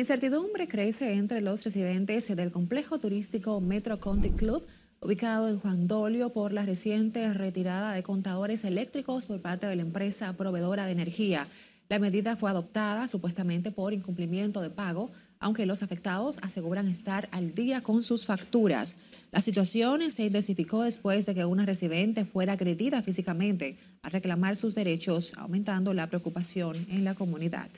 La incertidumbre crece entre los residentes del complejo turístico Metro Conti Club, ubicado en Juan Dolio, por la reciente retirada de contadores eléctricos por parte de la empresa proveedora de energía. La medida fue adoptada supuestamente por incumplimiento de pago, aunque los afectados aseguran estar al día con sus facturas. La situación se intensificó después de que una residente fuera agredida físicamente a reclamar sus derechos, aumentando la preocupación en la comunidad.